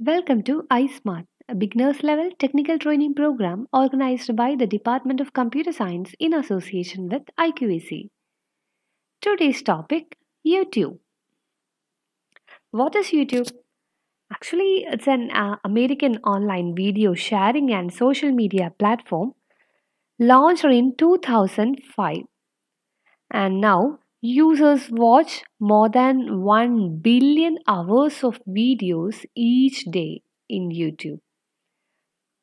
Welcome to iSmart, a beginner's level technical training program organized by the Department of Computer Science in association with IQAC. Today's topic YouTube. What is YouTube? Actually, it's an uh, American online video sharing and social media platform launched in 2005. And now, Users watch more than 1 billion hours of videos each day in YouTube.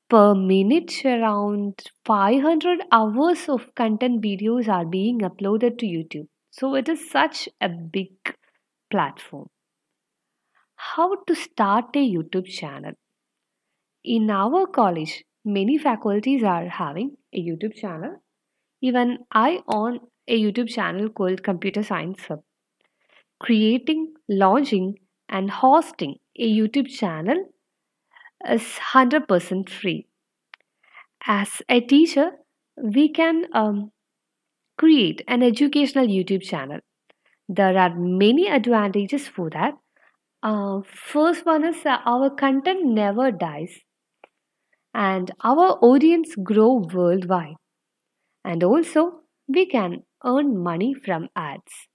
Per minute, around 500 hours of content videos are being uploaded to YouTube. So it is such a big platform. How to start a YouTube channel? In our college, many faculties are having a YouTube channel. Even I own a YouTube channel called Computer Science Hub. Creating, launching, and hosting a YouTube channel is 100% free. As a teacher, we can um, create an educational YouTube channel. There are many advantages for that. Uh, first one is uh, our content never dies and our audience grow worldwide and also we can earn money from ads.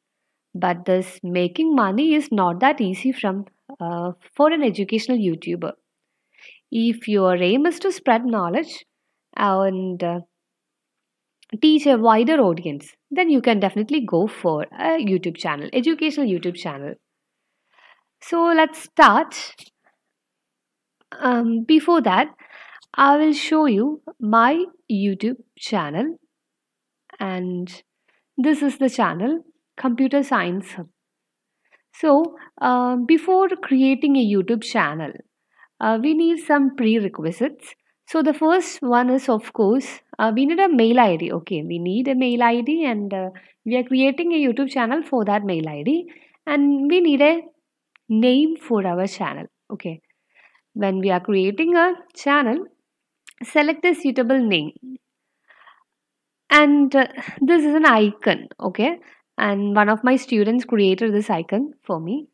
But this making money is not that easy from uh, for an educational YouTuber. If your aim is to spread knowledge and uh, teach a wider audience, then you can definitely go for a YouTube channel, educational YouTube channel. So let's start. Um, before that, I will show you my YouTube channel and this is the channel computer science hub so uh, before creating a youtube channel uh, we need some prerequisites so the first one is of course uh, we need a mail id okay we need a mail id and uh, we are creating a youtube channel for that mail id and we need a name for our channel okay when we are creating a channel select a suitable name and uh, this is an icon okay and one of my students created this icon for me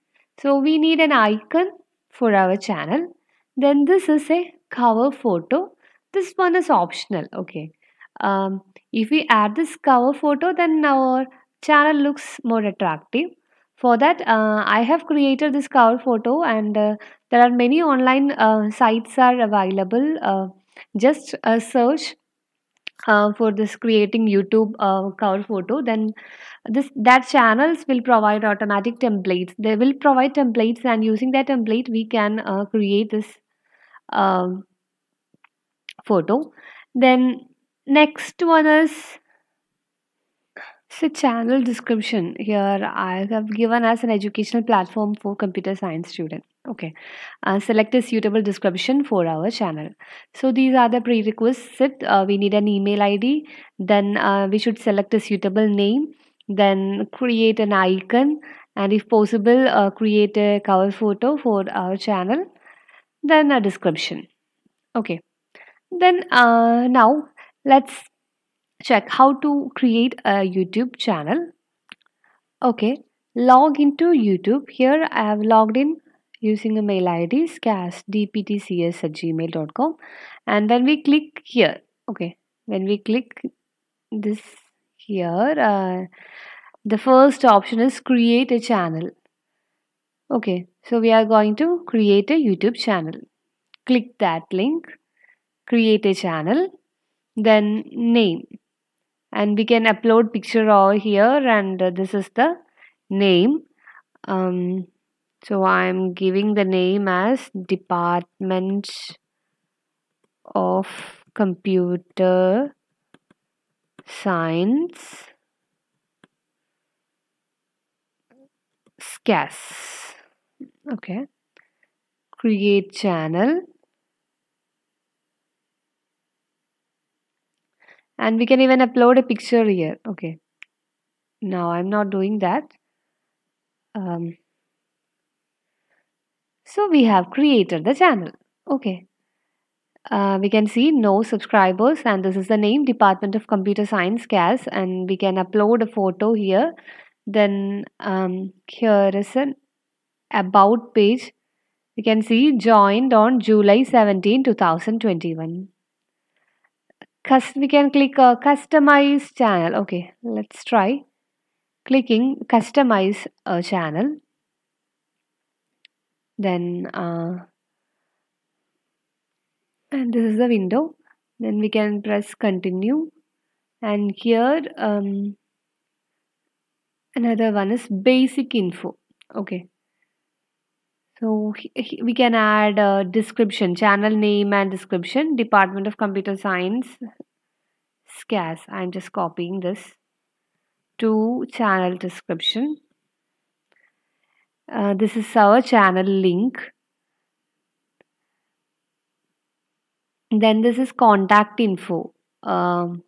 so we need an icon for our channel then this is a cover photo this one is optional okay um, if we add this cover photo then our channel looks more attractive for that uh, i have created this cover photo and uh, there are many online uh, sites are available uh, just uh, search uh, for this creating YouTube uh, cover photo, then this that channels will provide automatic templates. They will provide templates, and using that template, we can uh, create this um, photo. Then next one is so, channel description here I have given as an educational platform for computer science students. Okay, uh, select a suitable description for our channel. So, these are the prerequisites. Uh, we need an email ID, then uh, we should select a suitable name, then create an icon, and if possible, uh, create a cover photo for our channel, then a description. Okay, then uh, now let's check how to create a YouTube channel. Okay, log into YouTube. Here I have logged in using a mail ID scasdptcs at gmail.com and when we click here, okay, when we click this here, uh, the first option is create a channel. Okay, so we are going to create a YouTube channel. Click that link, create a channel, then name and we can upload picture over here and uh, this is the name um, so I'm giving the name as department of computer science SCAS okay create channel and we can even upload a picture here okay now I'm not doing that um, so we have created the channel okay uh, we can see no subscribers and this is the name Department of Computer Science CAS and we can upload a photo here then um, here is an about page we can see joined on July 17 2021 we can click a uh, customize channel okay let's try clicking customize a channel then uh, and this is the window then we can press continue and here um, another one is basic info okay so we can add a uh, description, channel name and description, Department of Computer Science, SCAS. I'm just copying this to channel description. Uh, this is our channel link. Then this is contact info. Um,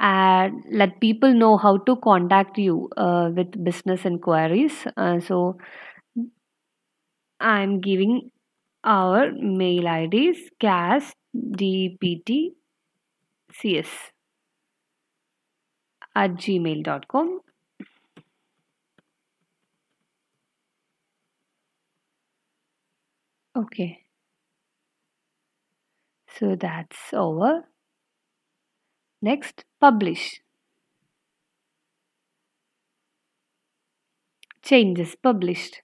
and uh, let people know how to contact you uh, with business inquiries. Uh, so I am giving our mail IDs cas dptcs at gmail.com okay so that's over next publish changes published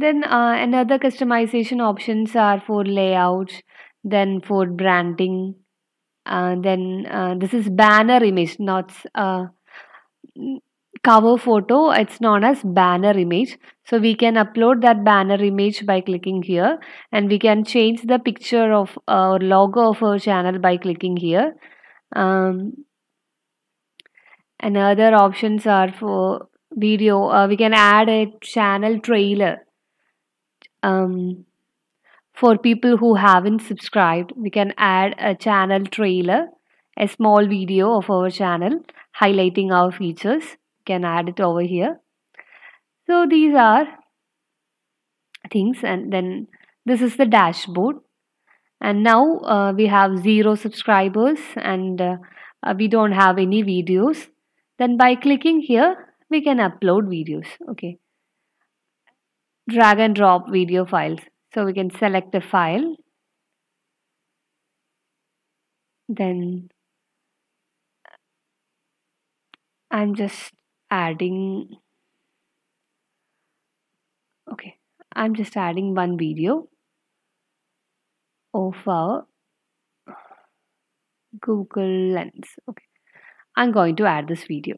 then uh, another customization options are for layout, then for branding, uh, then uh, this is banner image, not uh, cover photo. It's known as banner image. So we can upload that banner image by clicking here, and we can change the picture of uh, our logo of our channel by clicking here. Um, and other options are for video uh, we can add a channel trailer um, for people who haven't subscribed we can add a channel trailer a small video of our channel highlighting our features We can add it over here so these are things and then this is the dashboard and now uh, we have zero subscribers and uh, uh we don't have any videos then by clicking here we can upload videos okay drag and drop video files. So we can select a file, then I'm just adding, okay, I'm just adding one video of our Google Lens. Okay, I'm going to add this video.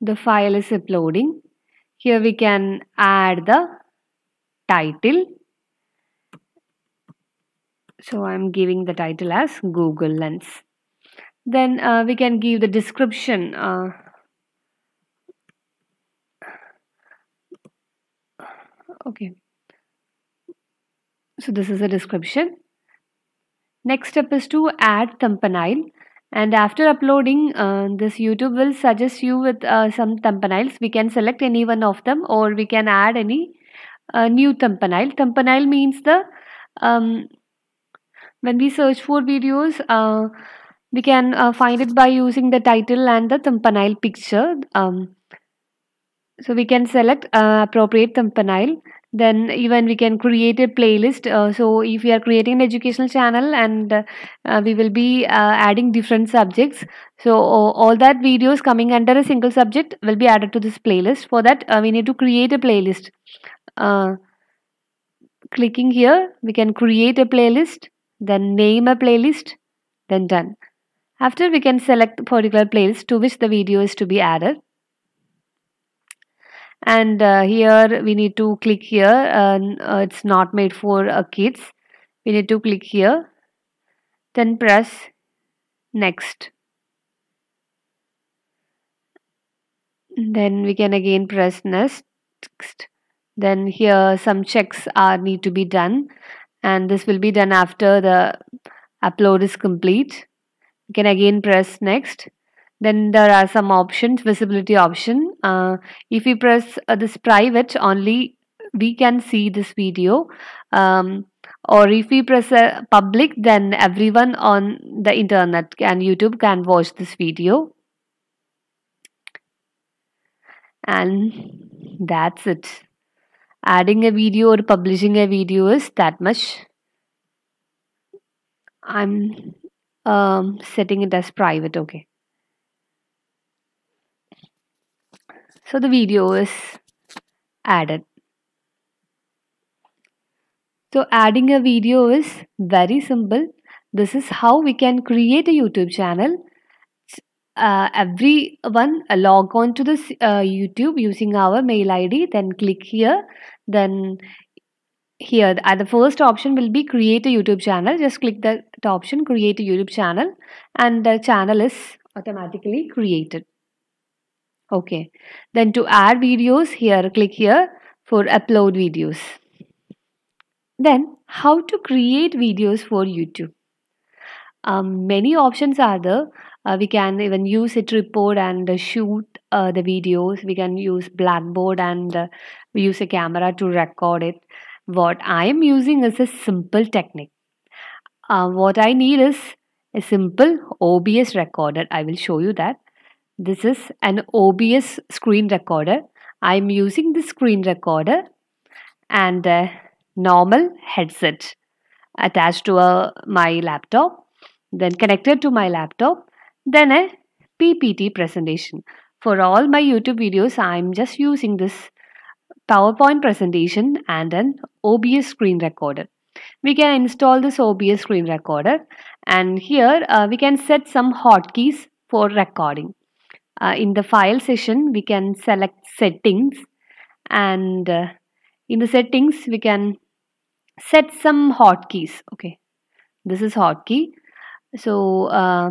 The file is uploading. Here we can add the title. So I'm giving the title as Google Lens. Then uh, we can give the description. Uh, okay. So this is the description. Next step is to add thumbnail and after uploading uh, this youtube will suggest you with uh, some thumbnails we can select any one of them or we can add any uh, new thumbnail thumbnail means the um, when we search for videos uh, we can uh, find it by using the title and the thumbnail picture um, so we can select uh, appropriate thumbnail then even we can create a playlist uh, so if we are creating an educational channel and uh, uh we will be uh, adding different subjects so all that videos coming under a single subject will be added to this playlist for that uh, we need to create a playlist clicking here we can create a playlist then name a playlist then done after we can select the particular playlist to which the video is to be added and uh, here we need to click here and uh, it's not made for uh, kids we need to click here then press next then we can again press next then here some checks are need to be done and this will be done after the upload is complete you can again press next then there are some options visibility option uh, if we press uh, this private only we can see this video um, or if we press uh, public then everyone on the internet and youtube can watch this video and that's it adding a video or publishing a video is that much i'm um, setting it as private okay so the video is added so adding a video is very simple this is how we can create a youtube channel uh, everyone uh, log on to this uh, youtube using our mail id then click here then here uh, the first option will be create a youtube channel just click that option create a youtube channel and the channel is automatically created Okay. Then to add videos here, click here for upload videos. Then how to create videos for YouTube. Um, many options are there. Uh, we can even use a tripod and uh, shoot uh, the videos. We can use blackboard and uh, we use a camera to record it. What I am using is a simple technique. Uh, what I need is a simple OBS recorder. I will show you that. This is an OBS screen recorder. I'm using the screen recorder and a normal headset attached to a, my laptop, then connected to my laptop, then a PPT presentation. For all my YouTube videos, I'm just using this PowerPoint presentation and an OBS screen recorder. We can install this OBS screen recorder and here uh, we can set some hotkeys for recording uh, in the file session we can select settings and uh, in the settings we can set some hotkeys okay this is hotkey so uh,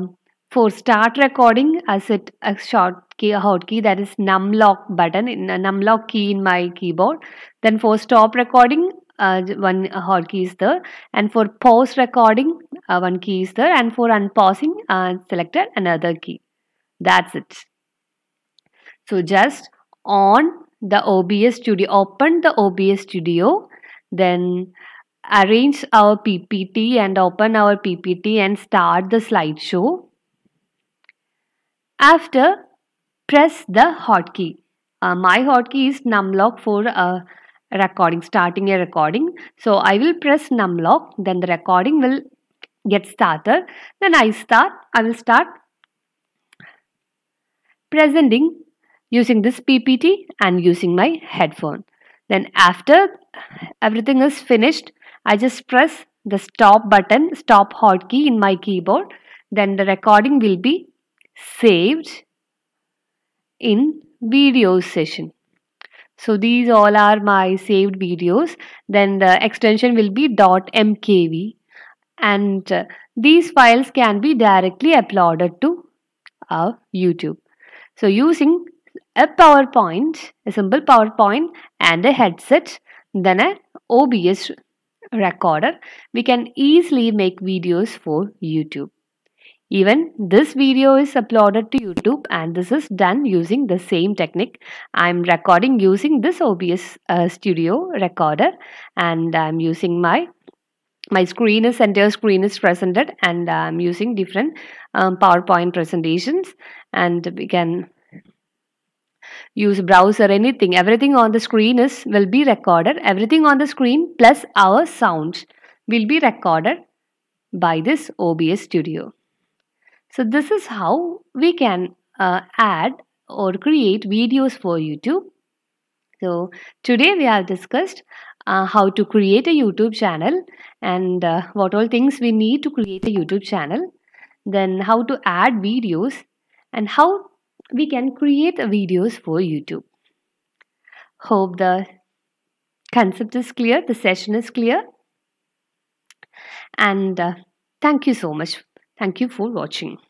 for start recording I set a short key a hotkey that is num lock button in a uh, num lock key in my keyboard then for stop recording uh, one uh, hotkey is there and for pause recording uh, one key is there and for unpausing uh, selected another key that's it so just on the OBS studio, open the OBS studio, then arrange our PPT and open our PPT and start the slideshow. After, press the hotkey. Uh, my hotkey is numlock for a recording, starting a recording. So I will press numlock, then the recording will get started. Then I start, I will start presenting using this PPT and using my headphone. Then after everything is finished, I just press the stop button, stop hotkey in my keyboard. Then the recording will be saved in video session. So these all are my saved videos. Then the extension will be .mkv and uh, these files can be directly uploaded to uh, YouTube. So using a PowerPoint, a simple PowerPoint and a headset, then an OBS recorder, we can easily make videos for YouTube. Even this video is uploaded to YouTube and this is done using the same technique. I'm recording using this OBS uh, studio recorder and I'm using my my screen is entire screen is presented and I'm using different um, PowerPoint presentations and we can use browser anything everything on the screen is will be recorded everything on the screen plus our sounds will be recorded by this OBS studio so this is how we can uh, add or create videos for YouTube so today we have discussed uh, how to create a YouTube channel and uh, what all things we need to create a YouTube channel then how to add videos and how we can create videos for YouTube. Hope the concept is clear, the session is clear. And uh, thank you so much. Thank you for watching.